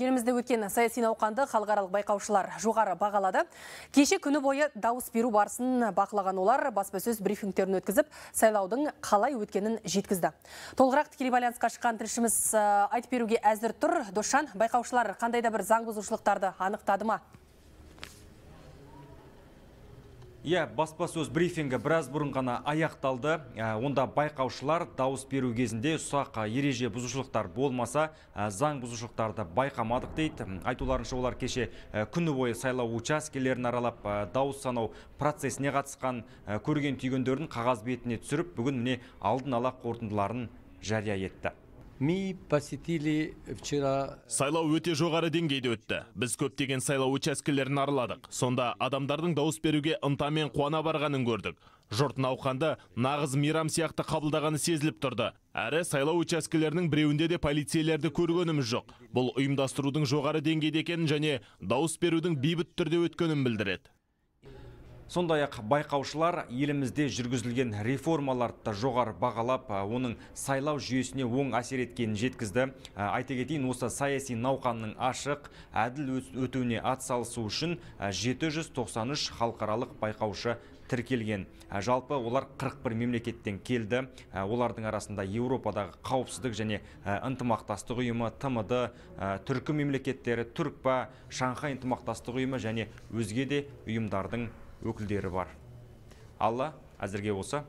елімізде өткен саяси науқанды халықаралық байқаушылар жоғары бағалады кеше күні бойы дауыс беру барысын бақылаған олар баспасөз брифингтерін өткізіп сайлаудың қалай өткенін жеткізді толығырақ тікелей байланысқа шыққан тілшіміз айтып беруге әзір тұр досжан байқаушылар қандай да бір заң бұзушылықтарды анықтады ма иә баспасөз брифингі біраз бұрын ғана аяқталды ә, онда байқаушылар дауыс беру кезінде ұсақ ә, ереже бұзушылықтар болмаса ә, заң бұзушылықтарды байқамадық дейді айтуларынша олар кеше күні бойы сайлау учаскелерін аралап дауыс санау процесіне қатысқан көрген түйгендерін қағаз бетіне түсіріп бүгін міне алдын ала қорытындыларын жария етті Ми посетили вчера... Сайлау өте жоғары деңгейде өтті. Біз көптеген сайлау учаскелерін араладық Сонда адамдардың дауыс беруге ынтамен қуана барғанын көрдік. Жұрт науқанды нағыз мейрам сияқты қабылдағаны сезіліп тұрды. Әрі сайлау учаскелерінің біреуінде де полицейлерді көргеніміз жоқ. Бұл ұйымдастырудың жоғары деңгейде екенін және дауыс берудің бейбіт түрде өткенін білдіреді сондай ақ байқаушылар елімізде жүргізілген реформаларды да жоғары бағалап оның сайлау жүйесіне оң әсер еткенін жеткізді айта кетейін осы саяси науқанның ашық әділ өтуіне атсалысу үшін 793 халықаралық байқаушы тіркелген жалпы олар 41 мемлекеттен келді олардың арасында еуропадағы қауіпсіздік және ынтымақтастық ұйымы тмд түркі мемлекеттері түркпа шанхай ынтымақтастық ұйымы және өзге де ұйымдардың өкілдері бар алла әзірге осы